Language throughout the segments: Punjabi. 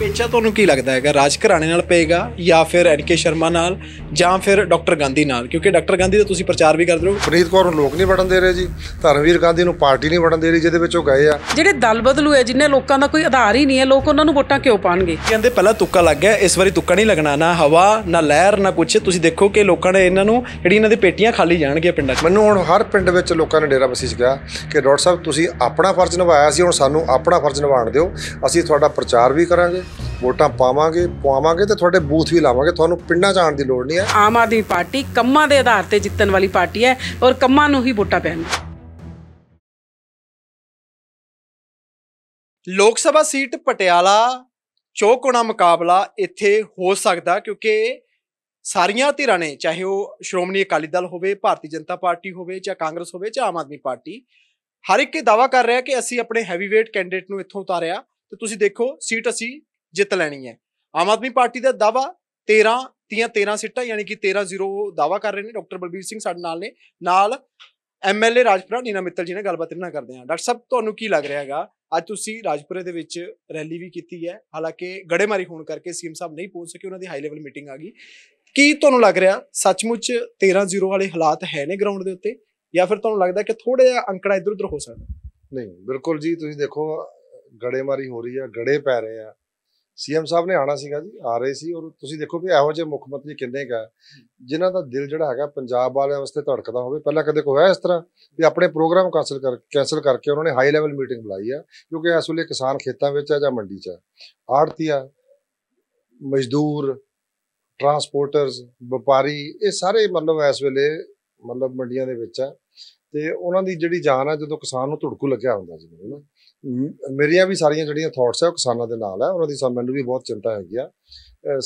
ਪੇਚਾ ਤੁਹਾਨੂੰ ਕੀ ਲੱਗਦਾ ਹੈਗਾ ਰਾਜ ਘਰਾਣੇ ਨਾਲ ਪਏਗਾ ਜਾਂ ਫਿਰ ਐਨਕੇ ਸ਼ਰਮਾ ਨਾਲ ਜਾਂ ਫਿਰ ਡਾਕਟਰ ਗਾਂਧੀ ਨਾਲ ਕਿਉਂਕਿ ਡਾਕਟਰ ਗਾਂਧੀ ਦਾ ਤੁਸੀਂ ਪ੍ਰਚਾਰ ਵੀ ਕਰਦੇ ਹੋ ਫਰੀਦ ਕੌਰ ਨੂੰ ਲੋਕ ਨਹੀਂ ਵੜਨ ਦੇ ਰਹੇ ਜੀ ਧਰਮਵੀਰ ਗਾਂਧੀ ਨੂੰ ਪਾਰਟੀ ਨਹੀਂ ਵੜਨ ਦੇ ਰਹੀ ਜਿਹਦੇ ਵਿੱਚ ਉਹ ਗਏ ਆ ਜਿਹੜੇ ਦਲ ਬਦਲੂ ਹੈ ਜਿਨ੍ਹਾਂ ਲੋਕਾਂ ਦਾ ਕੋਈ ਆਧਾਰ ਹੀ ਨਹੀਂ ਹੈ ਲੋਕ ਉਹਨਾਂ ਨੂੰ ਵੋਟਾਂ ਕਿਉਂ ਪਾਣਗੇ ਕਹਿੰਦੇ ਪਹਿਲਾਂ ਤੁੱਕਾ ਲੱਗ ਗਿਆ ਇਸ ਵਾਰੀ ਤੁੱਕਾ ਨਹੀਂ ਲੱਗਣਾ ਨਾ ਹਵਾ ਨਾ ਲਹਿਰ ਨਾ ਕੁਝ ਤੁਸੀਂ ਦੇਖੋ ਕਿ ਲੋਕਾਂ ਨੇ ਇਹਨਾਂ ਨੂੰ ਜਿਹੜੀ ਇਹਨਾਂ ਦੇ ਪੇਟੀਆਂ ਖਾਲੀ ਜਾਣਗੀਆਂ ਪਿੰਡਾਂ 'ਚ ਮੈਨੂੰ ਹੁਣ ਹਰ ਪਿੰਡ ਵਿੱਚ ਲੋਕਾਂ ਨੇ ਡੇਰਾ ਬਸੀਸ ਗਿਆ ਕਿ ਡਾਕਟਰ ਸਾਹਿਬ ਤੁਸੀਂ ਆਪਣਾ ਫਰਜ਼ ਨਿਭਾਇਆ ਸੀ ਹੁਣ ਸਾਨੂੰ ਆਪਣਾ ਫਰਜ਼ ਨਿਭਾਉਣ ਦਿਓ ਅਸੀਂ ਤੁਹਾਡਾ ਪ੍ਰਚਾਰ ਵੀ ਕਰਾਂਗੇ ਵੋਟਾਂ ਪਾਵਾਂਗੇ ਪਵਾਵਾਂਗੇ ਤੇ ਤੁਹਾਡੇ ਬੂਥ ਵੀ ਲਾਵਾਂਗੇ ਤੁਹਾਨੂੰ ਪਿੰਡਾਂ ਜਾਣ ਦੀ ਲੋੜ ਨਹੀਂ ਹੈ ਆਮ ਆਦਮੀ ਪਾਰਟੀ ਕੰਮਾਂ ਦੇ ਆਧਾਰ ਤੇ ਜਿੱਤਣ ਵਾਲੀ ਪਾਰਟੀ ਹੈ ਔਰ ਕੰਮਾਂ ਨੂੰ ਹੀ ਵੋਟਾਂ ਪੈਣਗੀਆਂ ਲੋਕ ਸਭਾ ਸੀਟ ਪਟਿਆਲਾ ਚੋਕੋਣਾ ਮੁਕਾਬਲਾ ਇੱਥੇ ਹੋ ਸਕਦਾ ਕਿਉਂਕਿ ਸਾਰੀਆਂ ਧਿਰਾਂ ਨੇ ਚਾਹੇ ਉਹ ਸ਼੍ਰੋਮਣੀ ਅਕਾਲੀ ਦਲ ਹੋਵੇ ਭਾਰਤੀ ਜਨਤਾ ਪਾਰਟੀ ਹੋਵੇ ਜਾਂ ਕਾਂਗਰਸ ਹੋਵੇ ਜਾਂ ਆਮ ਆਦਮੀ ਪਾਰਟੀ ਹਰ ਇੱਕ ਇਹ ਦਾਵਾ ਕਰ ਰਿਹਾ ਕਿ ਅਸੀਂ ਆਪਣੇ ਹੈਵੀਵੇਟ ਕੈਂਡੀਡੇਟ ਨੂੰ ਇੱਥੋਂ ਉਤਾਰਿਆ ਤੇ ਤੁਸੀਂ ਦੇਖੋ ਸੀਟ ਅਸੀਂ ਜਿੱਤ ਲੈਣੀ ਹੈ ਆਮ ਆਦਮੀ ਪਾਰਟੀ ਦਾ ਦਾਵਾ 13 ਤੀਆਂ 13 ਸੀਟਾਂ ਯਾਨੀ ਕਿ 13-0 ਦਾਵਾ ਕਰ ਰਹੇ ਨੇ ਡਾਕਟਰ ਬਲਬੀਰ ਸਿੰਘ ਸਾਡੇ ਨਾਲ ਨੇ ਨਾਲ ਐਮਐਲਏ ਰਾਜਪੁਰਾ ਨੀਨਾ ਮਿੱਤਲ ਜੀ ਨਾਲ ਗੱਲਬਾਤ ਇਹਨਾਂ ਕਰਦੇ ਆ ਡਾਕਟਰ ਸਾਹਿਬ ਤੁਹਾਨੂੰ ਕੀ ਲੱਗ ਰਿਹਾ ਹੈਗਾ ਅੱਜ ਤੁਸੀਂ ਰਾਜਪੁਰੇ ਦੇ ਵਿੱਚ ਰੈਲੀ ਵੀ ਕੀਤੀ ਹੈ ਹਾਲਾਂਕਿ ਗੜੇਮਾਰੀ ਹੋਣ ਕਰਕੇ ਸੀਐਮ ਸਾਹਿਬ ਨਹੀਂ ਪਹੁੰਚ ਸਕੇ ਉਹਨਾਂ ਦੀ ਹਾਈ ਲੈਵਲ ਮੀਟਿੰਗ ਆ ਗਈ ਕੀ ਤੁਹਾਨੂੰ ਲੱਗ ਰਿਹਾ ਸੱਚਮੁੱਚ 13-0 ਵਾਲੇ ਹਾਲਾਤ ਹੈ ਨੇ ਗਰਾਊਂਡ ਦੇ ਉੱਤੇ ਜਾਂ ਫਿਰ ਤੁਹਾਨੂੰ ਲੱਗਦਾ ਕਿ ਥੋੜਾ ਜਿਹਾ ਅੰਕੜਾ ਇਧਰ ਉਧਰ ਹੋ ਸਕਦਾ ਨਹੀਂ ਬਿਲਕੁਲ ਜੀ ਤੁਸੀਂ ਦੇਖੋ ਗੜੇਮਾਰੀ ਹੋ ਰਹੀ ਆ ਗੜੇ ਪੈ ਰਹੇ ਆ ਸੀਐਮ ਸਾਹਿਬ ਨੇ ਆਣਾ ਸੀਗਾ ਜੀ ਆ ਰਹੇ ਸੀ ਔਰ ਤੁਸੀਂ ਦੇਖੋ ਵੀ ਇਹੋ ਜਿਹੇ ਮੁੱਖ ਮੰਤਰੀ ਕਿੰਨੇ ਕਾ ਜਿਨ੍ਹਾਂ ਦਾ ਦਿਲ ਜਿਹੜਾ ਹੈਗਾ ਪੰਜਾਬ ਵਾਲਿਆਂ ਵਾਸਤੇ ਧੜਕਦਾ ਹੋਵੇ ਪਹਿਲਾਂ ਕਦੇ ਕੋਈ ਹੋਇਆ ਇਸ ਤਰ੍ਹਾਂ ਵੀ ਆਪਣੇ ਪ੍ਰੋਗਰਾਮ ਕੈਨਸਲ ਕਰ ਕੈਨਸਲ ਕਰਕੇ ਉਹਨਾਂ ਨੇ ਹਾਈ ਲੈਵਲ ਮੀਟਿੰਗ ਬੁਲਾਈ ਆ ਕਿਉਂਕਿ ਇਸ ਵੇਲੇ ਕਿਸਾਨ ਖੇਤਾਂ ਵਿੱਚ ਆ ਜਾਂ ਮੰਡੀ 'ਚ ਆੜਤੀਆ ਮਜ਼ਦੂਰ ਟਰਾਂਸਪੋਰਟਰਸ ਵਪਾਰੀ ਇਹ ਸਾਰੇ ਮਤਲਬ ਇਸ ਵੇਲੇ ਮਤਲਬ ਮੰਡੀਆਂ ਦੇ ਵਿੱਚ ਆ ਤੇ ਉਹਨਾਂ ਦੀ ਜਿਹੜੀ ਜਾਨ ਆ ਜਦੋਂ ਕਿਸਾਨ ਨੂੰ ਧੁੜਕੂ ਲੱਗਿਆ ਹੁੰਦਾ ਹੈ ਨਾ ਮੇਰੀਆਂ ਵੀ ਸਾਰੀਆਂ ਜਿਹੜੀਆਂ ਥਾਟਸ ਆ ਉਹ ਕਿਸਾਨਾਂ ਦੇ ਨਾਲ ਆ ਉਹਨਾਂ ਦੀ ਮੈਨੂੰ ਵੀ ਬਹੁਤ ਚਿੰਤਾ ਹੈਗੀ ਆ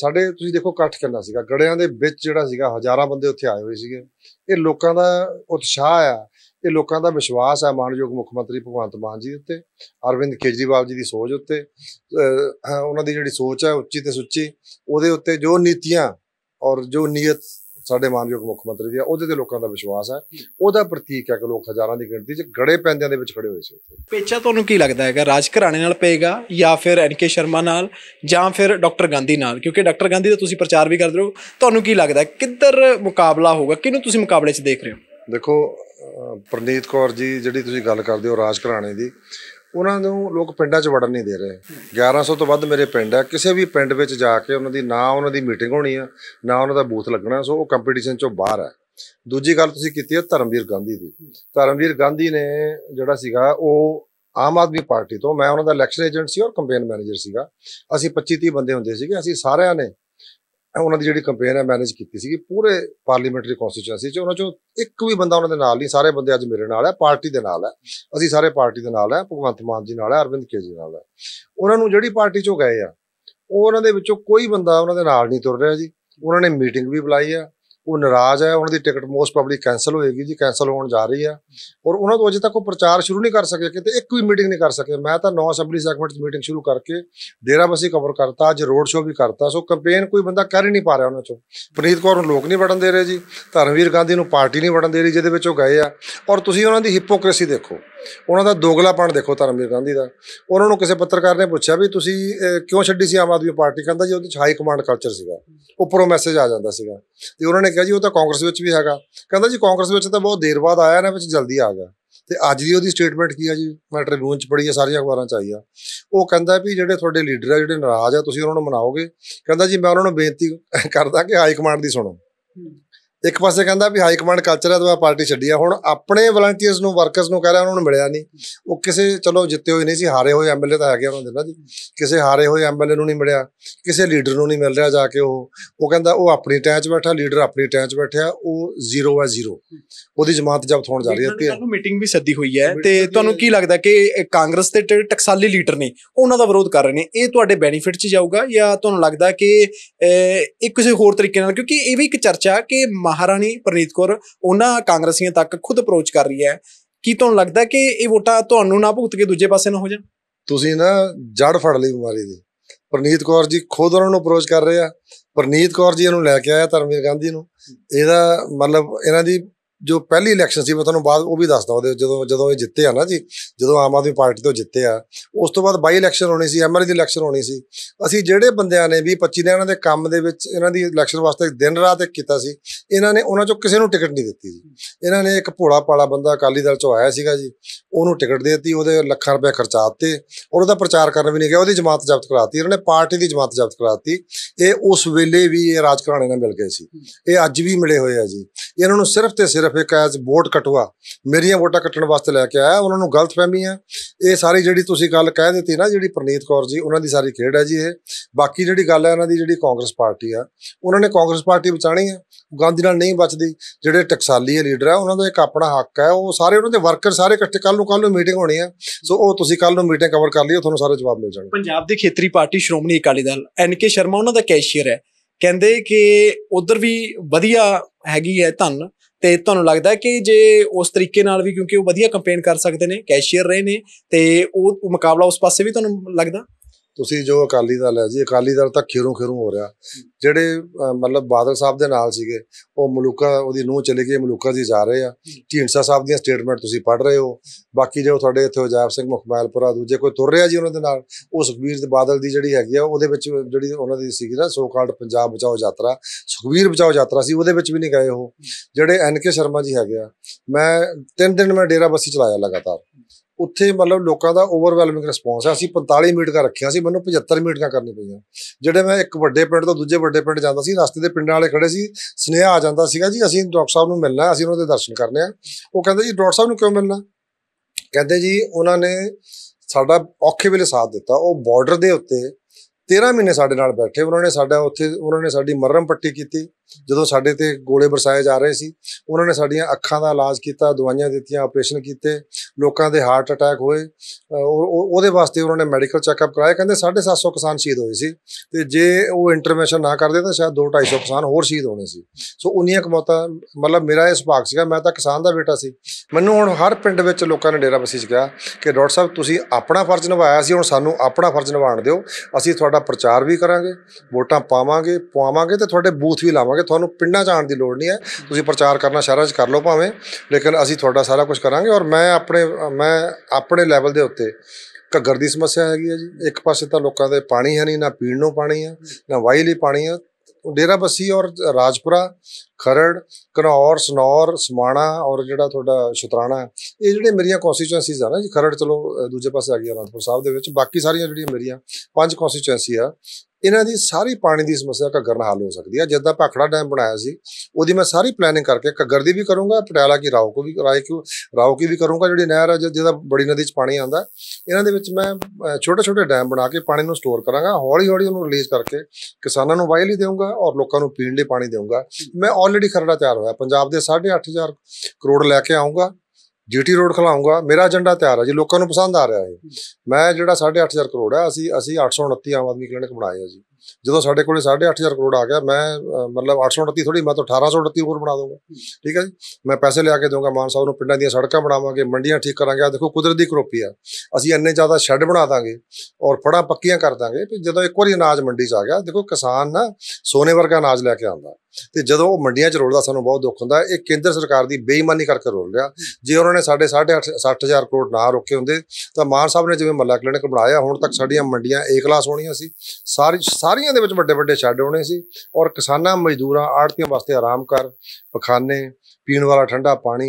ਸਾਡੇ ਤੁਸੀਂ ਦੇਖੋ ਇਕੱਠ ਕਰਨਾ ਸੀਗਾ ਗੜਿਆਂ ਦੇ ਵਿੱਚ ਜਿਹੜਾ ਸੀਗਾ ਹਜ਼ਾਰਾਂ ਬੰਦੇ ਉੱਥੇ ਆਏ ਹੋਏ ਸੀਗੇ ਇਹ ਲੋਕਾਂ ਦਾ ਉਤਸ਼ਾਹ ਆ ਇਹ ਲੋਕਾਂ ਦਾ ਵਿਸ਼ਵਾਸ ਆ ਮਾਨਯੋਗ ਮੁੱਖ ਮੰਤਰੀ ਭਗਵੰਤ ਮਾਨ ਜੀ ਉੱਤੇ ਅਰਵਿੰਦ ਕੇਜਰੀਵਾਲ ਜੀ ਦੀ ਸੋਚ ਉੱਤੇ ਉਹਨਾਂ ਦੀ ਜਿਹੜੀ ਸੋਚ ਹੈ ਉੱਚੀ ਤੇ ਸੁੱਚੀ ਉਹਦੇ ਉੱਤੇ ਜੋ ਨੀਤੀਆਂ ਔਰ ਜੋ ਨੀਅਤ ਸਾਡੇ ਮਾਨਯੋਗ ਮੁੱਖ ਮੰਤਰੀ ਦੀ ਆ ਉਹਦੇ ਤੇ ਲੋਕਾਂ ਦਾ ਵਿਸ਼ਵਾਸ ਹੈ ਉਹਦਾ ਪ੍ਰਤੀਕ ਹੈ ਕਿ ਲੋਕ ਹਜ਼ਾਰਾਂ ਦੀ ਗਿਣਤੀ 'ਚ ਗੜੇ ਪੈਂਦਿਆਂ ਦੇ ਵਿੱਚ ਖੜੇ ਹੋਏ ਸੀ ਉੱਥੇ ਪੇਚਾ ਤੁਹਾਨੂੰ ਕੀ ਲੱਗਦਾ ਹੈਗਾ ਰਾਜ ਘਰਾਣੇ ਨਾਲ ਪਏਗਾ ਜਾਂ ਫਿਰ ਐਨਕੇ ਸ਼ਰਮਾ ਨਾਲ ਜਾਂ ਫਿਰ ਡਾਕਟਰ ਗਾਂਧੀ ਨਾਲ ਕਿਉਂਕਿ ਡਾਕਟਰ ਗਾਂਧੀ ਦਾ ਤੁਸੀਂ ਪ੍ਰਚਾਰ ਵੀ ਕਰਦੇ ਹੋ ਤੁਹਾਨੂੰ ਕੀ ਲੱਗਦਾ ਕਿੱਧਰ ਮੁਕਾਬਲਾ ਹੋਊਗਾ ਕਿਹਨੂੰ ਤੁਸੀਂ ਮੁਕਾਬਲੇ 'ਚ ਦੇਖ ਰਹੇ ਹੋ ਦੇਖੋ ਪ੍ਰਨੀਤ ਕੌਰ ਜੀ ਜਿਹੜੀ ਤੁਸੀਂ ਗੱਲ ਕਰਦੇ ਹੋ ਰਾਜ ਘਰਾਣੇ ਦੀ ਉਹਨਾਂ ਨੂੰ ਲੋਕ ਪਿੰਡਾਂ 'ਚ ਵੜਨ ਨਹੀਂ ਦੇ ਰਹੇ 1100 ਤੋਂ ਵੱਧ ਮੇਰੇ ਪਿੰਡ ਆ ਕਿਸੇ ਵੀ ਪਿੰਡ ਵਿੱਚ ਜਾ ਕੇ ਉਹਨਾਂ ਦੀ ਨਾ ਉਹਨਾਂ ਦੀ ਮੀਟਿੰਗ ਹੋਣੀ ਆ ਨਾ ਉਹਨਾਂ ਦਾ ਬੂਥ ਲੱਗਣਾ ਸੋ ਉਹ ਕੰਪੀਟੀਸ਼ਨ 'ਚੋਂ ਬਾਹਰ ਆ ਦੂਜੀ ਗੱਲ ਤੁਸੀਂ ਕੀਤੀ ਹੈ ਧਰਮਵੀਰ ਗਾਂਧੀ ਦੀ ਧਰਮਵੀਰ ਗਾਂਧੀ ਨੇ ਜਿਹੜਾ ਸੀਗਾ ਉਹ ਆਮ ਆਦਮੀ ਪਾਰਟੀ ਤੋਂ ਮੈਂ ਉਹਨਾਂ ਦਾ ਇਲੈਕਸ਼ਨ ਏਜੰਟ ਸੀ ਔਰ ਕੰਪੇਨ ਮੈਨੇਜਰ ਸੀਗਾ ਅਸੀਂ 25 30 ਬੰਦੇ ਹੁੰਦੇ ਸੀਗੇ ਅਸੀਂ ਸਾਰਿਆਂ ਨੇ ਉਹਨਾਂ ਦੀ ਜਿਹੜੀ ਕੰਪੇਨ ਹੈ ਮੈਨੇਜ ਕੀਤੀ ਸੀਗੀ ਪੂਰੇ ਪਾਰਲੀਮੈਂਟਰੀ ਕਨਸਟੀਚੁਐਂਸੀ ਚ ਉਹਨਾਂ ਚੋਂ ਇੱਕ ਵੀ ਬੰਦਾ ਉਹਨਾਂ ਦੇ ਨਾਲ ਨਹੀਂ ਸਾਰੇ ਬੰਦੇ ਅੱਜ ਮੇਰੇ ਨਾਲ ਹੈ ਪਾਰਟੀ ਦੇ ਨਾਲ ਹੈ ਅਸੀਂ ਸਾਰੇ ਪਾਰਟੀ ਦੇ ਨਾਲ ਹੈ ਭਗਵੰਤ ਮਾਨ ਜੀ ਨਾਲ ਹੈ ਅਰਵਿੰਦ ਕੇਜੀ ਨਾਲ ਹੈ ਉਹਨਾਂ ਨੂੰ ਜਿਹੜੀ ਪਾਰਟੀ ਚੋਂ ਗਏ ਆ ਉਹਨਾਂ ਦੇ ਵਿੱਚੋਂ ਕੋਈ ਬੰਦਾ ਉਹਨਾਂ ਦੇ ਨਾਲ ਨਹੀਂ ਤੁਰ ਰਿਹਾ ਜੀ ਉਹਨਾਂ ਨੇ ਮੀਟਿੰਗ ਵੀ ਬੁਲਾਈ ਆ ਉਹ ਨਾਰਾਜ਼ ਹੈ ਉਹਨਾਂ ਦੀ ਟਿਕਟ ਮੋਸਟ ਪਬਲਿਕ ਕੈਨਸਲ ਹੋਏਗੀ ਜੀ ਕੈਨਸਲ ਹੋਣ ਜਾ ਰਹੀ ਆ ਔਰ ਉਹਨਾਂ ਤੋਂ ਅਜੇ ਤੱਕ ਕੋਈ ਪ੍ਰਚਾਰ ਸ਼ੁਰੂ ਨਹੀਂ ਕਰ ਸਕਿਆ ਕਿਤੇ ਇੱਕ ਵੀ ਮੀਟਿੰਗ ਨਹੀਂ ਕਰ ਸਕਿਆ ਮੈਂ ਤਾਂ ਨੌ ਅਸੈਂਬਲੀ ਸੈਗਮੈਂਟ ਦੀ ਮੀਟਿੰਗ ਸ਼ੁਰੂ ਕਰਕੇ ਡੇਰਾਬਸੀ ਕਵਰ ਕਰਤਾ ਅੱਜ ਰੋਡ ਸ਼ੋਅ ਵੀ ਕਰਤਾ ਸੋ ਕੰਪੇਨ ਕੋਈ ਬੰਦਾ ਕਰ ਹੀ ਨਹੀਂ ਪਾ ਰਿਹਾ ਉਹਨਾਂ ਚੋਂ ਪ੍ਰਨੀਤ ਕੌਰ ਨੂੰ ਲੋਕ ਨਹੀਂ ਵੜਨ ਦੇ ਰਹੇ ਜੀ ਧਰਮਵੀਰ ਗਾਂਧੀ ਨੂੰ ਪਾਰਟੀ ਨਹੀਂ ਵੜਨ ਦੇ ਰਹੀ ਜਿਹਦੇ ਵਿੱਚ ਉਹ ਗਏ ਆ ਔਰ ਤੁਸੀਂ ਉਹਨਾਂ ਦੀ ਹਿਪੋਕ੍ਰੇਸੀ ਦੇਖੋ ਉਹਨਾਂ ਦਾ ਦੋਗਲਾਪਣ ਦੇਖੋ ਧਰਮਵੀਰ ਗਾਂਧੀ ਦਾ ਉਹਨਾਂ ਨੂੰ ਕਿਸੇ ਪੱਤਰਕਾਰ ਨੇ ਪੁੱਛਿਆ ਵੀ ਤੁਸੀਂ ਕਿਉਂ ਛੱਡੀ ਸੀ ਆਮ ਆਦਮੀ ਪਾਰਟੀ ਕਹਿੰਦਾ ਜੀ ਉਹਦੇ ਚ ਹਾਈ ਕਮਾਂਡ ਕਲਚਰ ਸੀਗਾ ਉੱਪਰੋਂ ਮੈਸੇਜ ਆ ਜਾਂਦਾ ਸੀਗਾ ਤੇ ਉਹਨਾਂ ਨੇ ਕਿਹਾ ਜੀ ਉਹ ਤਾਂ ਕਾਂਗਰਸ ਵਿੱਚ ਵੀ ਹੈਗਾ ਕਹਿੰਦਾ ਜੀ ਕਾਂਗਰਸ ਵਿੱਚ ਤਾਂ ਬਹੁਤ ਦੇਰ ਬਾਅਦ ਆਇਆ ਨਾ ਵਿੱਚ ਜਲਦੀ ਆ ਗਿਆ ਤੇ ਅੱਜ ਦੀ ਉਹਦੀ ਸਟੇਟਮੈਂਟ ਕੀ ਆ ਜੀ ਮੈਂ ਟ੍ਰਿਬਿਊਨ ਚ ਪੜ੍ਹੀ ਆ ਸਾਰੀਆਂ ਅਖਬਾਰਾਂ ਚ ਆਈ ਆ ਉਹ ਕਹਿੰਦਾ ਵੀ ਜਿਹੜੇ ਤੁਹਾਡੇ ਲੀਡਰ ਆ ਜਿਹੜੇ ਨਾਰਾਜ਼ ਆ ਤੁਸੀਂ ਉਹਨਾਂ ਨੂੰ ਮਨਾਓਗੇ ਕਹਿੰਦਾ ਜੀ ਮੈਂ ਉਹਨਾਂ ਨੂੰ ਬੇਨਤੀ ਕਰਦਾ ਕਿ ਹਾਈ ਕਮਾਂਡ ਦੀ ਸੁਣੋ ਇੱਕ ਪਾਸੇ ਕਹਿੰਦਾ ਵੀ ਹਾਈ ਕਮਾਂਡ ਕਲਚਰ ਹੈ ਤੇ ਮੈਂ ਪਾਰਟੀ ਛੱਡੀ ਆ ਹੁਣ ਆਪਣੇ ਵਲੰਟੀਅਰਸ ਨੂੰ ਵਰਕਰਸ ਨੂੰ ਕਹਿ ਰਿਹਾ ਉਹਨਾਂ ਨੂੰ ਮਿਲਿਆ ਨਹੀਂ ਉਹ ਕਿਸੇ ਚਲੋ ਜਿੱਤੇ ਹੋਏ ਨਹੀਂ ਸੀ ਹਾਰੇ ਹੋਏ ਐਮਐਲਏ ਤਾਂ ਹੈਗੇ ਉਹਨਾਂ ਦੇ ਨਾ ਜੀ ਕਿਸੇ ਹਾਰੇ ਹੋਏ ਐਮਐਲਏ ਨੂੰ ਨਹੀਂ ਮਿਲਿਆ ਕਿਸੇ ਲੀਡਰ ਨੂੰ ਨਹੀਂ ਮਿਲ ਰਿਹਾ ਜਾ ਕੇ ਉਹ ਉਹ ਕਹਿੰਦਾ ਉਹ ਆਪਣੀ ਟੈਂਚ ਬੈਠਾ ਲੀਡਰ ਆਪਣੀ ਟੈਂਚ ਬੈਠਿਆ ਉਹ ਜ਼ੀਰੋ ਹੈ ਜ਼ੀਰੋ ਉਹਦੀ ਜਮਾਤ ਜ਼ਬਤ ਹੋਣ ਜਾ ਰਹੀ ਹੈ ਤੇ ਤੁਹਾਨੂੰ ਮੀਟਿੰਗ ਵੀ ਸੱਦੀ ਹੋਈ ਹੈ ਤੇ ਤੁਹਾਨੂੰ ਕੀ ਲੱਗਦਾ ਕਿ ਕਾਂਗਰਸ ਦੇ ਟਕਸਾਲੀ ਲੀਡਰ ਨੇ ਉਹਨਾਂ ਦਾ ਵਿਰੋਧ ਕਰ ਰਹੇ ਨੇ ਇਹ ਤੁਹਾਡੇ ਬੈਨੀਫਿਟ 'ਚ ਜਾਊਗਾ ਜਾਂ ਤੁਹਾਨੂੰ ਲੱਗਦਾ ਕਿ ਇਹ ਕਿਸੇ ਹੋਰ ਤਰੀਕੇ ਨਾਲ ਕਿਉਂਕਿ ਇਹ ਵੀ ਇੱਕ ਚਰਚਾ ਕਿ ਮਹਾਰਾਣੀ ਪ੍ਰਨੀਤ ਕੌਰ ਉਹਨਾਂ ਕਾਂਗਰਸੀਆਂ ਤੱਕ ਖੁਦ ਅਪਰੋਚ ਕਰ ਰਹੀ ਹੈ ਕੀ ਤੁਹਾਨੂੰ ਲੱਗਦਾ ਕਿ ਇਹ ਵੋਟਾਂ ਤੁਹਾਨੂੰ ਨਾ ਭੁਗਤ ਕੇ ਦੂਜੇ ਪਾਸੇ ਨਾ ਹੋ ਜਾਣ ਤੁਸੀਂ ਨਾ ਜੜ ਫੜ ਲਈ ਬਿਮਾਰੀ ਦੀ ਪ੍ਰਨੀਤ ਕੌਰ ਜੀ ਖੁਦ ਉਹਨਾਂ ਨੂੰ ਅਪਰੋਚ ਕਰ ਰਹੇ ਆ ਪ੍ਰਨੀਤ ਕੌਰ ਜੀ ਇਹਨੂੰ ਲੈ ਕੇ ਆਇਆ ਧਰਮਵੀਰ ਗਾਂਧੀ ਨੂੰ ਇਹਦਾ ਮਤਲਬ ਇਹਨਾਂ ਦੀ ਜੋ ਪਹਿਲੀ ਇਲੈਕਸ਼ਨ ਸੀ ਮੈਂ ਤੁਹਾਨੂੰ ਬਾਅਦ ਉਹ ਵੀ ਦੱਸਦਾ ਉਹਦੇ ਜਦੋਂ ਜਦੋਂ ਇਹ ਜਿੱਤੇ ਆ ਨਾ ਜੀ ਜਦੋਂ ਆਮ ਆਦਮੀ ਪਾਰਟੀ ਤੋਂ ਜਿੱਤੇ ਆ ਉਸ ਤੋਂ ਬਾਅਦ ਬਾਈ ਇਲੈਕਸ਼ਨ ਹੋਣੀ ਸੀ ਐਮਐਲਏ ਦੀ ਇਲੈਕਸ਼ਨ ਹੋਣੀ ਸੀ ਅਸੀਂ ਜਿਹੜੇ ਬੰਦਿਆਂ ਨੇ ਵੀ 25 ਦਿਨਾਂ ਦੇ ਕੰਮ ਦੇ ਵਿੱਚ ਇਹਨਾਂ ਦੀ ਇਲੈਕਸ਼ਨ ਵਾਸਤੇ ਦਿਨ ਰਾਤ ਇੱਕ ਕੀਤਾ ਸੀ ਇਹਨਾਂ ਨੇ ਉਹਨਾਂ ਚੋਂ ਕਿਸੇ ਨੂੰ ਟਿਕਟ ਨਹੀਂ ਦਿੱਤੀ ਜੀ ਇਹਨਾਂ ਨੇ ਇੱਕ ਭੋਲਾ ਪਾਲਾ ਬੰਦਾ ਅਕਾਲੀ ਦਲ ਚੋਂ ਆਇਆ ਸੀਗਾ ਜੀ ਉਹਨੂੰ ਟਿਕਟ ਦੇ ਦਿੱਤੀ ਉਹਦੇ ਲੱਖਾਂ ਰੁਪਏ ਖਰਚਾ ਦਿੱਤੇ ਔਰ ਉਹਦਾ ਪ੍ਰਚਾਰ ਕਰਨ ਵੀ ਨਹੀਂ ਗਿਆ ਉਹਦੀ ਜਮਾਤ ਜ਼ਬਤ ਕਰਾਤੀ ਇਹਨਾਂ ਨੇ ਪਾਰਟੀ ਦੀ ਜਮਾਤ ਜ਼ਬਤ ਕਰਾਤੀ ਇਹ ਉਸ ਵੇਲੇ ਵੀ ਇਹ ਰਾਜ ਘਰਾਣੇ ਨਾਲ ਮਿਲ ਗਏ ਸੀ ਇਹ ਅੱਜ ਵੀ ਮਿਲੇ ਹੋਏ ਆ ਜੀ ਇਹਨਾਂ ਨੂੰ ਸਿਰਫ ਤੇ ਸਿਰਫ ਟ੍ਰੈਫਿਕ ਐਜ਼ ਵੋਟ ਕਟਵਾ ਮੇਰੀਆਂ ਵੋਟਾਂ ਕੱਟਣ ਵਾਸਤੇ ਲੈ ਕੇ ਆਇਆ ਉਹਨਾਂ ਨੂੰ ਗਲਤਫਹਿਮੀ ਹੈ ਇਹ ਸਾਰੀ ਜਿਹੜੀ ਤੁਸੀਂ ਗੱਲ ਕਹਿ ਦਿੱਤੀ ਨਾ ਜਿਹੜੀ ਪ੍ਰਨੀਤ ਕੌਰ ਜੀ ਉਹਨਾਂ ਦੀ ਸਾਰੀ ਖੇਡ ਹੈ ਜੀ ਇਹ ਬਾਕੀ ਜਿਹੜੀ ਗੱਲ ਹੈ ਉਹਨਾਂ ਦੀ ਜਿਹੜੀ ਕਾਂਗਰਸ ਪਾਰਟੀ ਆ ਉਹਨਾਂ ਨੇ ਕਾਂਗਰਸ ਪਾਰਟੀ ਬਚਾਣੀ ਹੈ ਗਾਂਧੀ ਨਾਲ ਨਹੀਂ ਬਚਦੀ ਜਿਹੜੇ ਟਕਸਾਲੀ ਹੈ ਲੀਡਰ ਆ ਉਹਨਾਂ ਦਾ ਇੱਕ ਆਪਣਾ ਹੱਕ ਹੈ ਉਹ ਸਾਰੇ ਉਹਨਾਂ ਦੇ ਵਰਕਰ ਸਾਰੇ ਇਕੱਠੇ ਕੱਲ ਨੂੰ ਕੱਲ ਨੂੰ ਮੀਟਿੰਗ ਹੋਣੀ ਆ ਸੋ ਉਹ ਤੁਸੀਂ ਕੱਲ ਨੂੰ ਮੀਟਿੰਗ ਕਵਰ ਕਰ ਲਈਓ ਤੁਹਾਨੂੰ ਸਾਰੇ ਜਵਾਬ ਮਿਲ ਜਾਣਗੇ ਪੰਜਾਬ ਦੀ ਖੇਤਰੀ party Shiromani Akali Dal N K Sharma ਉਹਨਾਂ ਦਾ ਕੈਸ਼ੀਅਰ ਹੈ ਕਹਿੰਦੇ ਕਿ ਉਧਰ ਵੀ ਵਧੀਆ ਹੈਗੀ ਹੈ ਧੰਨ ਤੇ ਤੁਹਾਨੂੰ ਲੱਗਦਾ ਕਿ ਜੇ ਉਸ ਤਰੀਕੇ ਨਾਲ ਵੀ ਕਿਉਂਕਿ ਉਹ ਵਧੀਆ ਕੰਪੇਨ ਕਰ ਸਕਦੇ ਨੇ ਕੈਸ਼ੀਅਰ ਰਹੇ ਨੇ ਤੇ ਉਹ ਮੁਕਾਬਲਾ ਉਸ ਪਾਸੇ ਵੀ ਤੁਹਾਨੂੰ ਲੱਗਦਾ ਤੁਸੀਂ ਜੋ ਅਕਾਲੀ ਦਲ ਹੈ ਜੀ ਅਕਾਲੀ ਦਲ ਤਾਂ ਖੇਰੂ ਖੇਰੂ ਹੋ ਰਿਹਾ ਜਿਹੜੇ ਮਤਲਬ ਬਾਦਲ ਸਾਹਿਬ ਦੇ ਨਾਲ ਸੀਗੇ ਉਹ ਮਲੂਕਾ ਉਹਦੀ ਨੂੰ ਚਲੇ ਗਏ ਮਲੂਕਾ ਜੀ ਜਾ ਰਹੇ ਆ ਢੀਂਡਸਾ ਸਾਹਿਬ ਦੀਆਂ ਸਟੇਟਮੈਂਟ ਤੁਸੀਂ ਪੜ ਰਹੇ ਹੋ ਬਾਕੀ ਜੋ ਤੁਹਾਡੇ ਇੱਥੇ ਅਜਾਬ ਸਿੰਘ ਮੁਖਮੈਲਪੁਰਾ ਦੂਜੇ ਕੋਈ ਤੁਰ ਰਿਹਾ ਜੀ ਉਹਨਾਂ ਦੇ ਨਾਲ ਉਹ ਸੁਖਬੀਰ ਬਾਦਲ ਦੀ ਜਿਹੜੀ ਹੈਗੀ ਆ ਉਹਦੇ ਵਿੱਚ ਜਿਹੜੀ ਉਹਨਾਂ ਦੀ ਸੀਗੀ ਨਾ ਸੋ ਕਾਲਡ ਪੰਜਾਬ ਬਚਾਓ ਯਾਤਰਾ ਸੁਖਬੀਰ ਬਚਾਓ ਯਾਤਰਾ ਸੀ ਉਹਦੇ ਵਿੱਚ ਵੀ ਨਹੀਂ ਗਏ ਉਹ ਜਿਹੜੇ ਐਨ ਕੇ ਸ਼ਰਮਾ ਜੀ ਹੈਗੇ ਆ ਮੈਂ 3 ਦਿਨ ਮੈਂ ਡੇਰਾ ਬਸੀ ਚਲਾਇਆ ਲਗਾਤਾਰ ਉੱਥੇ ਮਤਲਬ ਲੋਕਾਂ ਦਾ ਓਵਰਵੈਲਮਿੰਗ ਰਿਸਪੌਂਸ ਹੈ ਅਸੀਂ 45 ਮੀਟਿੰਗਾਂ ਰੱਖਿਆ ਸੀ ਮੈਨੂੰ 75 ਮੀਟਿੰਗਾਂ ਕਰਨੀ ਪਈਆਂ ਜਿਹੜੇ ਮੈਂ ਇੱਕ ਵੱਡੇ ਪਿੰਡ ਤੋਂ ਦੂਜੇ ਵੱਡੇ ਪਿੰਡ ਜਾਂਦਾ ਸੀ ਰਸਤੇ ਦੇ ਪਿੰਡਾਂ ਵਾਲੇ ਖੜੇ ਸੀ ਸਨੇਹਾ ਆ ਜਾਂਦਾ ਸੀਗਾ ਜੀ ਅਸੀਂ ਡਾਕਟਰ ਸਾਹਿਬ ਨੂੰ ਮਿਲਣਾ ਅਸੀਂ ਉਹਨਾਂ ਦੇ ਦਰਸ਼ਨ ਕਰਨੇ ਆ ਉਹ ਕਹਿੰਦੇ ਜੀ ਡਾਕਟਰ ਸਾਹਿਬ ਨੂੰ ਕਿਉਂ ਮਿਲਣਾ ਕਹਿੰਦੇ ਜੀ ਉਹਨਾਂ ਨੇ ਸਾਡਾ ਔਖੇ ਵੇਲੇ ਸਾਥ ਦਿੱਤਾ ਉਹ ਬਾਰਡਰ ਦੇ ਉੱਤੇ 13 ਮਹੀਨੇ ਸਾਡੇ ਨਾਲ ਬੈਠੇ ਉਹਨਾਂ ਨੇ ਸਾਡਾ ਉੱਥੇ ਉਹਨਾਂ ਨੇ ਸਾਡੀ ਮਰਮ ਪੱਟੀ ਕੀਤੀ ਜਦੋਂ ਸਾਡੇ ਤੇ ਗੋਲੇ ਬਰਸਾਏ ਜਾ ਰਹੇ ਸੀ ਉਹਨਾਂ ਨੇ ਸਾਡੀਆਂ ਅੱਖਾਂ ਦਾ ਇਲਾਜ ਕੀਤਾ ਦਵਾਈਆਂ ਦਿੱਤੀਆਂ ਆਪਰੇਸ਼ਨ ਕੀਤੇ ਲੋਕਾਂ ਦੇ ਹਾਰਟ ਅਟੈਕ ਹੋਏ ਉਹਦੇ ਵਾਸਤੇ ਉਹਨਾਂ ਨੇ ਮੈਡੀਕਲ ਚੈੱਕਅਪ ਕਰਾਇਆ ਕਹਿੰਦੇ 750 ਕਿਸਾਨ ਸ਼ਹੀਦ ਹੋਏ ਸੀ ਤੇ ਜੇ ਉਹ ਇੰਟਰਵੈਂਸ਼ਨ ਨਾ ਕਰਦੇ ਤਾਂ ਸ਼ਾਇਦ 2 250 ਕਿਸਾਨ ਹੋਰ ਸ਼ਹੀਦ ਹੋਣੇ ਸੀ ਸੋ ਉਨੀਆਂ ਕਮੌਤਾਂ ਮਤਲਬ ਮੇਰਾ ਇਹ ਸੁਭਾਗ ਸੀਗਾ ਮੈਂ ਤਾਂ ਕਿਸਾਨ ਦਾ ਬੇਟਾ ਸੀ ਮੈਨੂੰ ਹੁਣ ਹਰ ਪਿੰਡ ਵਿੱਚ ਲੋਕਾਂ ਨੇ ਡੇਰਾ ਬਸੀ ਚ ਗਿਆ ਕਿ ਡਾਕਟਰ ਸਾਹਿਬ ਤੁਸੀਂ ਆਪਣਾ ਫਰਜ਼ ਨਿਭਾਇਆ ਸੀ ਹੁਣ ਸਾਨੂੰ ਆਪਣਾ ਫਰਜ਼ ਨਿਭਾਉਣ ਦਿਓ ਅਸੀਂ ਤੁਹਾਡਾ ਪ੍ਰਚਾਰ ਵੀ ਕਰਾਂਗੇ ਵੋਟਾਂ ਪਾਵਾਂਗੇ ਪਵਾਵਾਂਗੇ ਤੇ ਤੁਹਾਡੇ ਬੂਥ ਵੀ ਲਾਵਾਂਗੇ ਤੁਹਾਨੂੰ ਪਿੰਡਾਂ 'ਚ ਆਉਣ ਦੀ ਲੋੜ ਨਹੀਂ ਹੈ ਤੁਸੀਂ ਪ੍ਰਚਾਰ ਕਰਨਾ ਸ਼ਹਿਰਾਂ 'ਚ ਕਰ ਲਓ ਭਾਵੇਂ ਲੇਕਿਨ ਅਸੀਂ ਤੁਹਾਡਾ ਸਾਰਾ ਕੁਝ ਕਰਾਂਗੇ ਔਰ ਮੈਂ ਆਪਣੇ ਮੈਂ ਆਪਣੇ ਲੈਵਲ ਦੇ ਉੱਤੇ ਘੱਗਰ ਦੀ ਸਮੱਸਿਆ ਹੈਗੀ ਹੈ ਜੀ ਇੱਕ ਪਾਸੇ ਤਾਂ ਲੋਕਾਂ ਦੇ ਪਾਣੀ ਹੈ ਨਹੀਂ ਨਾ ਪੀਣ ਨੂੰ ਪਾਣੀ ਹੈ ਨਾ ਵਾਈ ਲਈ ਪਾਣੀ ਹੈ ਡੇਰਾ ਬੱਸੀ ਔਰ ਰਾਜਪੁਰਾ ਖਰੜ ਕਨੌਰ ਸਨੌਰ ਸਮਾਣਾ ਔਰ ਜਿਹੜਾ ਤੁਹਾਡਾ ਸ਼ੁਤਰਾਣਾ ਇਹ ਜਿਹੜੇ ਮੇਰੀਆਂ ਕਨਸਟੀਚੁਐਂਸੀਜ਼ ਆ ਨਾ ਜੀ ਖਰੜ ਚਲੋ ਦੂਜੇ ਪਾਸੇ ਆ ਗਿਆ ਅਨੰਦਪੁਰ ਸਾਹਿਬ ਦੇ ਵਿੱਚ ਬਾਕੀ ਸਾਰੀਆਂ ਜਿਹੜੀਆਂ ਮੇਰੀਆਂ ਪੰਜ ਕਨਸਟੀਚੁਐਂਸੀ ਆ ਇਹਨਾਂ ਦੀ ਸਾਰੀ ਪਾਣੀ ਦੀ ਸਮੱਸਿਆ ਘੱਗਰ ਨਾਲ ਹੱਲ ਹੋ ਸਕਦੀ ਆ ਜਿੱਦਾਂ ਭਾਖੜਾ ਡੈਮ ਬਣਾਇਆ ਸੀ ਉਹਦੀ ਮੈਂ ਸਾਰੀ ਪਲੈਨਿੰਗ ਕਰਕੇ ਘੱਗਰ ਦੀ ਵੀ ਕਰੂੰਗਾ ਪਟਿਆਲਾ ਕੀ ਰਾਓ ਕੋ ਵੀ ਰਾਏ ਕਿਉਂ ਰਾਓ ਕੀ ਵੀ ਕਰੂੰਗਾ ਜਿਹੜੀ ਨਹਿਰ ਹੈ ਜਿਹਦਾ ਬੜੀ ਨਦੀ ਚ ਪਾਣੀ ਆਉਂਦਾ ਇਹਨਾਂ ਦੇ ਵਿੱਚ ਮੈਂ ਛੋਟੇ ਛੋਟੇ ਡੈਮ ਬਣਾ ਕੇ ਪਾਣੀ ਨੂੰ ਸਟੋਰ ਕਰਾਂਗਾ ਹੌਲੀ ਹੌਲੀ ਉਹਨੂੰ ਰਿਲੀਜ਼ ਕਰਕੇ ਕਿਸਾਨਾਂ ਨੂੰ ਵਾਇਲੀ ਦੇਵਾਂਗਾ ਔਰ ਲੋਕਾਂ ਨੂੰ ਪੀਣ ਲਈ ਪਾਣੀ ਦੇਵਾਂਗਾ ਮੈਂ ਆਲਰੇਡੀ ਖਰੜਾ ਤਿਆਰ ਹੋਇਆ ਪੰਜਾਬ ਦੇ 8.5000 ਕਰੋੜ ਲੈ ਕੇ ਆਉਂਗਾ ਜੀਟੀ ਰੋਡ ਖਲਾਉਂਗਾ ਮੇਰਾ ਏਜੰਡਾ ਤਿਆਰ ਹੈ ਜੀ ਲੋਕਾਂ ਨੂੰ ਪਸੰਦ ਆ ਰਿਹਾ ਹੈ ਮੈਂ ਜਿਹੜਾ 8.5000 ਕਰੋੜ ਹੈ ਅਸੀਂ ਅਸੀਂ 829 ਆਮ ਆਦਮੀ ਕਲੀਨਿਕ ਬਣਾਏ ਆ ਜੀ ਜਦੋਂ ਸਾਡੇ ਕੋਲੇ 8.5000 ਕਰੋੜ ਆ ਗਿਆ ਮੈਂ ਮਤਲਬ 838 ਥੋੜੀ ਮੈਂ ਤਾਂ 1838 ਕਰੋੜ ਬਣਾ ਦੂੰਗਾ ਠੀਕ ਹੈ ਜੀ ਮੈਂ ਪੈਸੇ ਲਿਆ ਕੇ ਦੂੰਗਾ ਮਾਨ ਸਾਹਿਬ ਨੂੰ ਪਿੰਡਾਂ ਦੀਆਂ ਸੜਕਾਂ ਬਣਾਵਾਂਗੇ ਮੰਡੀਆਂ ਠੀਕ ਕਰਾਂਗੇ ਆ ਦੇਖੋ ਕੁਦਰਤ ਦੀ ਕਰੋਪੀ ਆ ਅਸੀਂ ਇੰਨੇ ਜ਼ਿਆਦਾ ਸ਼ੈੱਡ ਬਣਾ ਦਾਂਗੇ ਔਰ ਫੜਾ ਪੱਕੀਆਂ ਕਰ ਦਾਂਗੇ ਤੇ ਜਦੋਂ ਇੱਕ ਵਾਰੀ ਅਨਾਜ ਮੰਡੀ 'ਚ ਆ ਗਿਆ ਦੇਖੋ ਕਿਸਾਨ ਨਾ ਸੋਨੇ ਵਰਗਾ ਅਨਾਜ ਲੈ ਕੇ ਆਉਂਦਾ ਤੇ ਜਦੋਂ ਉਹ ਮੰਡੀਆਂ 'ਚ ਰੋਲਦਾ ਸਾਨੂੰ ਬਹੁਤ ਦੁੱਖ ਹੁੰਦਾ ਇਹ ਕੇਂਦਰ ਸਰਕਾਰ ਦੀ ਬੇਈਮਾਨੀ ਕਰਕੇ ਰੋਲ ਰਿਹਾ ਜੇ ਉਹਨਾਂ ਨੇ ਸਾਡੇ 60000 ਕਰੋੜ ਨਾ ਰੋਕੇ ਹੁੰਦੇ ਤਾਂ ਮਾਨ ਸਾਹਿਬ ਨੇ ਜਿਵੇਂ ਮੱਲਾ ਕਲੀਨਿਕ ਬਣਾਇਆ ਹੁਣ ਤੱਕ ਸਾਡੀਆਂ ਮੰਡੀਆਂ ਏ ਕਲਾਸ ਹੋਣੀਆਂ ਸੀ ਸਾਰੀ ਸਾਰੀਆਂ ਦੇ ਵਿੱਚ ਵੱਡੇ ਵੱਡੇ ਛੱਡ ਹੋਣੇ ਸੀ ਔਰ ਕਿਸਾਨਾਂ ਮਜ਼ਦੂਰਾਂ ਆੜਤੀਆਂ ਵਾਸਤੇ ਆਰਾਮ ਕਰ ਪਖਾਨੇ ਪੀਣ ਵਾਲਾ ਠੰਡਾ ਪਾਣੀ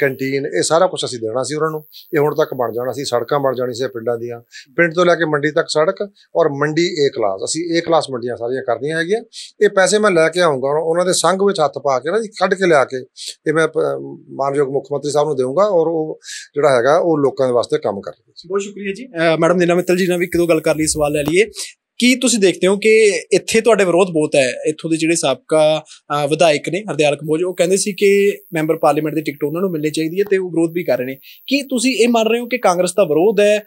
ਕੰਟੀਨ ਇਹ ਸਾਰਾ ਕੁਝ ਅਸੀਂ ਦੇਣਾ ਸੀ ਉਹਨਾਂ ਨੂੰ ਇਹ ਹੁਣ ਤੱਕ ਬਣ ਜਾਣਾ ਸੀ ਸੜਕਾਂ ਬਣ ਜਾਣੀ ਸੀ ਪਿੰਡਾਂ ਦੀਆਂ ਪਿੰਡ ਤੋਂ ਲੈ ਕੇ ਮੰਡੀ ਤੱਕ ਸੜਕ ਔਰ ਮੰਡੀ ਏ ਕਲਾਸ ਅਸੀਂ ਏ ਕਲਾਸ ਮੰਡੀਆਂ ਸਾਰੀਆਂ ਕਰਦੀਆਂ ਹੈਗੀਆਂ ਇਹ ਪੈਸੇ ਮੈਂ ਲੈ ਕੇ ਆਉਂਗਾ ਉਹਨਾਂ ਦੇ ਸੰਗ ਵਿੱਚ ਹੱਥ ਪਾ ਕੇ ਨਾ ਜੀ ਕੱਢ ਕੇ ਲਿਆ ਕੇ ਇਹ ਮੈਂ ਮਾਨਯੋਗ ਮੁੱਖ ਮੰਤਰੀ ਸਾਹਿਬ ਨੂੰ ਦੇਵਾਂਗਾ ਔਰ ਉਹ ਜਿਹੜਾ ਹੈਗਾ ਉਹ ਲੋਕਾਂ ਦੇ ਵਾਸਤੇ ਕੰਮ ਕਰ ਬਹੁਤ ਸ਼ੁਕਰੀਆ ਜੀ ਮੈਡਮ ਨੀਨਾ ਮਿੱਤਲ ਜੀ ਨਾਲ ਵੀ ਇੱਕ ਦੋ ਗੱਲ ਕਰ ਲਈ ਸਵਾਲ ਲੈ ਲਈਏ ਕੀ ਤੁਸੀਂ ਦੇਖਦੇ ਹੋ ਕਿ ਇੱਥੇ ਤੁਹਾਡੇ ਵਿਰੋਧ ਬਹੁਤ ਹੈ ਇੱਥੋਂ ਦੇ ਜਿਹੜੇ ਸਾਬਕਾ ਵਿਧਾਇਕ ਨੇ ਹਰਦਿਆਲ ਕੰਬੋਜ ਉਹ ਕਹਿੰਦੇ ਸੀ ਕਿ ਮੈਂਬਰ ਪਾਰਲੀਮੈਂਟ ਦੀ ਟਿਕਟ ਉਹਨਾਂ ਨੂੰ ਮਿਲਣੀ ਚਾਹੀਦੀ ਹੈ ਤੇ ਉਹ ਵਿਰੋਧ ਵੀ ਕਰ ਰਹੇ ਨੇ ਕੀ ਤੁਸੀਂ ਇਹ ਮੰਨ ਰਹੇ ਹੋ ਕਿ ਕਾਂਗਰਸ ਦਾ ਵਿਰੋਧ ਹੈ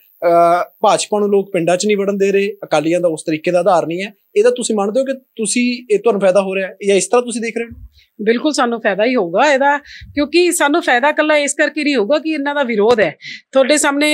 ਭਾਜਪਾ ਨੂੰ ਲੋਕ ਪਿੰਡਾਂ 'ਚ ਨਹੀਂ ਵੜਨ ਦੇ ਰਹੇ ਅਕਾਲੀਆਂ ਦਾ ਉਸ ਤਰੀਕੇ ਦਾ ਆਧਾਰ ਨਹੀਂ ਹੈ ਇਹਦਾ ਤੁਸੀਂ ਮੰਨਦੇ ਹੋ ਕਿ ਤੁਸੀਂ ਇਹ ਤੁਹਾਨੂੰ ਫਾਇਦਾ ਹੋ ਰਿਹਾ ਹੈ ਜਾਂ ਇਸ ਤਰ੍ਹਾਂ ਤੁਸੀਂ ਦੇਖ ਰਹੇ ਹੋ ਬਿਲਕੁਲ ਸਾਨੂੰ ਫਾਇਦਾ ਹੀ ਹੋਊਗਾ ਇਹਦਾ ਕਿਉਂਕਿ ਸਾਨੂੰ ਫਾਇਦਾ ਕੱਲਾ ਇਸ ਕਰਕੇ ਨਹੀਂ ਹੋਊਗਾ ਕਿ ਇਹਨਾਂ ਦਾ ਵਿਰੋਧ ਹੈ ਤੁਹਾਡੇ ਸਾਹਮਣੇ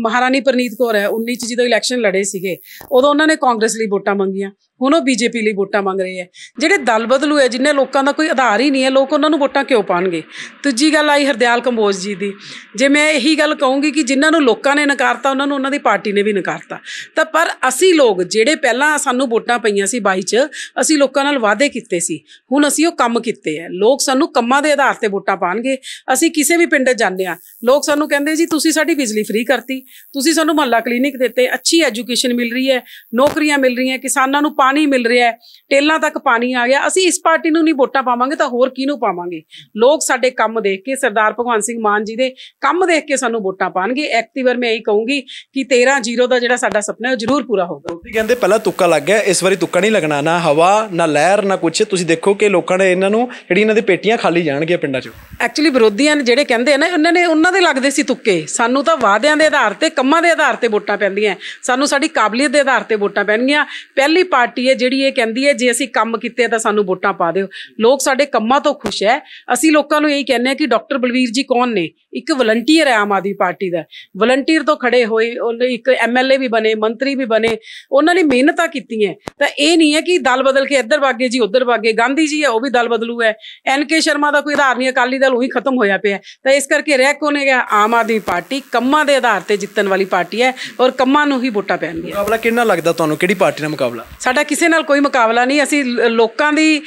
ਮਹਾਰਾਣੀ ਪ੍ਰਨੀਤ ਕੌਰ ਹੈ 19 ਚ ਜਦੋਂ ਇਲੈਕਸ਼ਨ ਲੜੇ ਸੀਗੇ ਉਦੋਂ ਉਹਨਾਂ ਨੇ ਕਾਂਗਰਸ ਲਈ ਵੋਟਾਂ ਮੰਗੀਆਂ ਹੁਣ ਉਹ ਬੀਜੇਪੀ ਲਈ ਵੋਟਾਂ ਮੰਗ ਰਹੇ ਆ ਜਿਹੜੇ ਦਲ ਬਦਲੂ ਹੈ ਜਿਨ੍ਹਾਂ ਲੋਕਾਂ ਦਾ ਕੋਈ ਆਧਾਰ ਹੀ ਨਹੀਂ ਹੈ ਲੋਕ ਉਹਨਾਂ ਨੂੰ ਵੋਟਾਂ ਕਿਉਂ ਪਾਣਗੇ ਦੂਜੀ ਗੱਲ ਆਈ ਹਰਦਿਆਲ ਕੰਬੋਜ ਜੀ ਦੀ ਜੇ ਮੈਂ ਇਹੀ ਗੱਲ ਕਹੂੰਗੀ ਕਿ ਜਿਨ੍ਹਾਂ ਨੂੰ ਲੋਕਾਂ ਨੇ ਨਕਾਰਤਾ ਉਹਨਾਂ ਨੂੰ ਉਹਨਾਂ ਦੀ ਪਾਰਟੀ ਨੇ ਵੀ ਨਕਾਰਤਾ ਤਾਂ ਪਰ ਅਸੀਂ ਲੋਕ ਜਿਹੜੇ ਪਹਿਲਾਂ ਸਾਨੂੰ ਵੋਟਾਂ ਪਈਆਂ ਸੀ 22 ਚ ਅਸੀਂ ਲੋਕਾਂ ਨਾਲ ਵਾਅਦੇ ਕੀਤੇ ਸੀ ਹੁਣ ਅਸੀਂ ਉਹ ਕੰਮ ਕੀਤੇ ਆ ਲੋਕ ਸਾਨੂੰ ਕੰਮਾਂ ਦੇ ਆਧਾਰ ਤੇ ਵੋਟਾਂ ਪਾਣਗੇ ਅਸੀਂ ਕਿਸੇ ਵੀ ਪਿੰਡ ਜਾਂਦੇ ਆ ਲੋਕ ਸਾਨੂੰ ਕਹਿੰਦੇ ਜੀ ਤੁਸੀਂ ਸਾਡੀ ਬਿਜਲੀ ਫ੍ਰੀ ਕਰਤੀ ਤੁਸੀਂ ਸਾਨੂੰ ਮਹੱਲਾ ਕਲੀਨਿਕ ਦਿੱਤੇ ਅੱਛੀ ਐਜੂਕੇਸ਼ਨ ਮਿਲ ਰਹੀ ਹੈ ਨੌਕਰੀਆਂ ਮਿਲ ਰਹੀਆਂ ਕਿਸਾਨਾਂ ਨੂੰ ਪਾਣੀ ਮਿਲ ਰਿਹਾ ਹੈ ਟੇਲਾਂ ਤੱਕ ਪਾਣੀ ਆ ਗਿਆ ਅਸੀਂ ਇਸ ਪਾਰਟੀ ਨੂੰ ਨਹੀਂ ਵੋਟਾਂ ਪਾਵਾਂਗੇ ਤਾਂ ਹੋਰ ਕਿਹਨੂੰ ਪਾਵਾਂਗੇ ਲੋਕ ਸਾਡੇ ਕੰਮ ਦੇਖ ਕੇ ਸਰਦਾਰ ਭਗਵੰਤ ਸਿੰਘ ਮਾਨ ਜੀ ਦੇ ਕੰਮ ਦੇਖ ਕੇ ਸਾਨੂੰ ਵੋਟਾਂ ਪਾਣਗੇ ਐਕਟਿਵਰ ਮੈਂ ਇਹੀ ਕਹੂੰਗੀ ਕਿ 13 0 ਦਾ ਜਿਹੜਾ ਸਾਡਾ ਸੁਪਨਾ ਹੈ ਉਹ ਜ਼ਰੂਰ ਪੂਰਾ ਹੋਊਗਾ ਤੁਸੀਂ ਕਹਿੰਦੇ ਪਹਿਲਾਂ ਤੁੱਕਾ ਲੱਗ ਗਿਆ ਇਸ ਵਾਰੀ ਤੁੱਕਾ ਨਹੀਂ ਲਗਣਾ ਨਾ ਹਵਾ ਨਾ ਲਹਿਰ ਨਾ ਕੁਝ ਤੁਸੀਂ ਦੇਖੋ ਕਿ ਲੋਕਾਂ ਨੇ ਇਹਨਾਂ ਨੂੰ ਜਿਹੜੀ ਇਹਨਾਂ ਦੀ ਪੇਟੀਆਂ ਖਾਲੀ ਜਾਣਗੇ ਪਿੰਡਾਂ 'ਚ ਐਕਚੁਅਲੀ ਵਿਰੋਧੀਆਂ ਨੇ ਜਿਹੜੇ ਕਹਿੰਦੇ ਆ ਨਾ ਉਹਨਾਂ ਨੇ ਉਹਨਾਂ ਦੇ ਲੱਗਦੇ ਸੀ ਤੁੱਕੇ ਸਾਨੂੰ ਤਾਂ ਵਾਅਦਿਆਂ ਦੇ ਆਧਾਰ ਤੇ ਕੰਮਾਂ ਦੇ ਆਧਾਰ ਤੇ ਵੋਟਾਂ ਪੈਂਦੀਆਂ ਸਾਨੂੰ ਸਾਡੀ ਕਾਬਲੀਅਤ ਦੇ ਆਧਾਰ ਤੇ ਵੋਟਾਂ ਪੈਣਗੀਆਂ ਪਹਿਲੀ ਪਾਰਟੀ ਹੈ ਜਿਹੜੀ ਇਹ ਕਹਿੰਦੀ ਹੈ ਜੇ ਅਸੀਂ ਕੰਮ ਕੀਤੇ ਤਾਂ ਸਾਨੂੰ ਵੋਟਾਂ ਪਾ ਦਿਓ ਲੋਕ ਸਾਡੇ ਕੰਮਾਂ ਤੋਂ ਖੁਸ਼ ਹੈ ਅਸੀਂ ਲੋਕਾਂ ਨੂੰ ਇਹੀ ਕਹਿੰਦੇ ਆ ਕਿ ਡਾਕਟਰ ਬਲਵੀਰ ਜੀ ਕੌਣ ਨੇ ਇੱਕ ਵਲੰਟੀਅਰ ਹੈ ਆਮ ਆਦਮੀ ਪਾਰਟੀ ਦਾ ਵਲੰਟੀਅਰ ਤੋਂ ਖੜੇ ਹੋਏ ਇੱਕ ਐਮਐਲਏ ਵੀ ਬਣੇ ਮੰਤਰੀ ਵੀ ਬਣੇ ਉਹਨਾਂ ਨੇ ਮਿਹਨਤਾਂ ਕੀ ਕੀਤੀ ਹੈ ਤਾਂ ਇਹ ਨਹੀਂ ਹੈ ਕਿ ਦਲ ਬਦਲ ਕੇ ਇੱਧਰ ਵਾਗੇ ਜੀ ਉੱਧਰ ਵਾਗੇ ਗਾਂਧੀ ਜੀ ਹੈ ਉਹ ਵੀ ਦਲ ਬਦਲੂ ਹੈ ਐਨ ਕੇ ਸ਼ਰਮਾ ਦਾ ਕੋਈ ਆਧਾਰ ਨਹੀਂ ਅਕਾਲੀ ਦਲ ਉਹੀ ਖਤਮ ਹੋਇਆ ਪਿਆ ਤਾਂ ਇਸ ਕਰਕੇ ਰਹਿ ਕੋਨੇ ਗਿਆ ਆਮ ਆਦਮੀ ਪਾਰਟੀ ਕੰਮਾਂ ਦੇ ਆਧਾਰ ਤੇ ਜਿੱਤਣ ਵਾਲੀ ਪਾਰਟੀ ਹੈ ਔਰ ਕੰਮਾਂ ਨੂੰ ਹੀ ਵੋਟਾਂ ਪੈਣਗੀਆਂ ਮੁਕਾਬਲਾ ਕਿੰਨਾ ਲੱਗਦਾ ਤੁਹਾਨੂੰ ਕਿਹੜੀ ਪਾਰਟੀ ਨਾਲ ਮੁਕਾਬਲਾ ਸਾਡਾ ਕਿਸੇ ਨਾਲ ਕੋਈ ਮੁਕਾਬਲਾ ਨਹੀਂ ਅਸੀਂ ਲੋਕਾਂ ਦੀ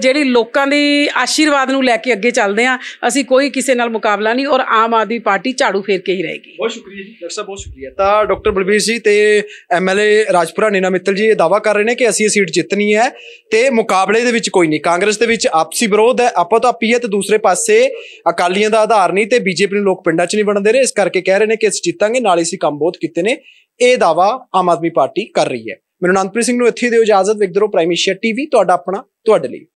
ਜਿਹੜੀ ਲੋਕਾਂ ਦੀ ਆਸ਼ੀਰਵਾਦ ਨੂੰ ਲੈ ਕੇ ਅੱਗੇ ਚੱਲਦੇ ਹਾਂ ਅਸੀਂ ਕੋਈ ਕਿਸੇ ਨਾਲ ਮੁਕਾਬਲਾ ਨਹੀਂ ਔਰ ਆਮ ਆਦਮੀ ਪਾਰਟੀ ਝਾੜੂ ਫੇਰ ਕੇ ਹੀ ਰਹੇਗੀ ਬਹੁਤ ਸ਼ੁਕਰੀਆ ਜੀ ਡਾਕਟਰ ਸਾਹਿਬ ਬਹੁਤ ਸ਼ੁਕਰੀਆ ਤਾਂ ਡਾਕਟਰ ਬਲਬੀਰ ਜੀ ਤੇ ਐਮਐਲਏ ਰਾਜਪੁਰਾ ਨੀਨਾ ਮਿੱਤਲ ਜੀ ਇਹ ਦਾਵਾ ਕਰ ਰਹੇ ਨੇ ਕਿ ਅਸੀਂ ਇਹ ਸੀਟ ਜਿੱਤਣੀ ਹੈ ਤੇ ਮੁਕਾਬਲੇ ਦੇ ਵਿੱਚ ਕੋਈ ਨਹੀਂ ਕਾਂਗਰਸ ਦੇ ਵਿੱਚ ਆਪਸੀ ਵਿਰੋਧ ਹੈ ਆਪਾਂ ਤਾਂ ਹੈ ਤੇ ਦੂਸਰੇ ਪਾਸੇ ਅਕਾਲੀਆਂ ਦਾ ਆਧਾਰ ਨਹੀਂ ਤੇ ਬੀਜੇਪੀ ਨੂੰ ਲੋਕ ਪਿੰਡਾਂ 'ਚ ਨਹੀਂ ਵੜਨ ਦੇ ਰਹੇ ਇਸ ਕਰਕੇ ਕਹਿ ਰਹੇ ਨੇ ਕਿ ਅਸੀਂ ਜਿੱਤਾਂਗੇ ਨਾਲ ਅਸੀਂ ਕੰਮ ਬਹੁਤ ਕੀਤੇ ਨੇ ਇਹ ਦਾਵਾ ਆਮ ਆਦਮੀ ਪਾਰਟੀ ਕਰ ਰਹੀ ਹੈ ਮੈਨੂੰ ਨੰਦਪ੍ਰੀਤ ਸਿੰਘ ਨੂੰ ਇੱਥੇ ਦਿਓ ਇਜਾਜ਼ਤ ਵੇਖਦੇ ਰਹੋ ਪ੍ਰਾਈਮੇਸ਼ੀਆ ਟੀਵੀ ਤੁਹਾਡਾ ਆਪਣਾ ਤੁਹਾਡੇ ਲਈ